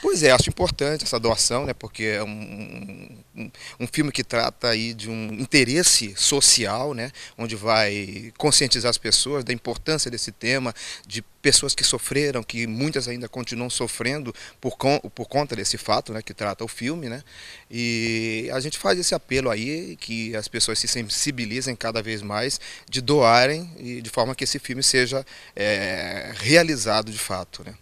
Pois é, acho importante essa doação, né? Porque é um, um, um, filme que trata aí de um interesse social, né? Onde vai conscientizar as pessoas da importância desse tema, de pessoas que sofreram, que muitas ainda continuam sofrendo por, com, por conta desse fato, né? Que trata o filme, né? E a gente faz esse apelo aí que as pessoas se sensibilizem cada vez mais de doarem e de forma que esse filme seja é, realizado de fato, né?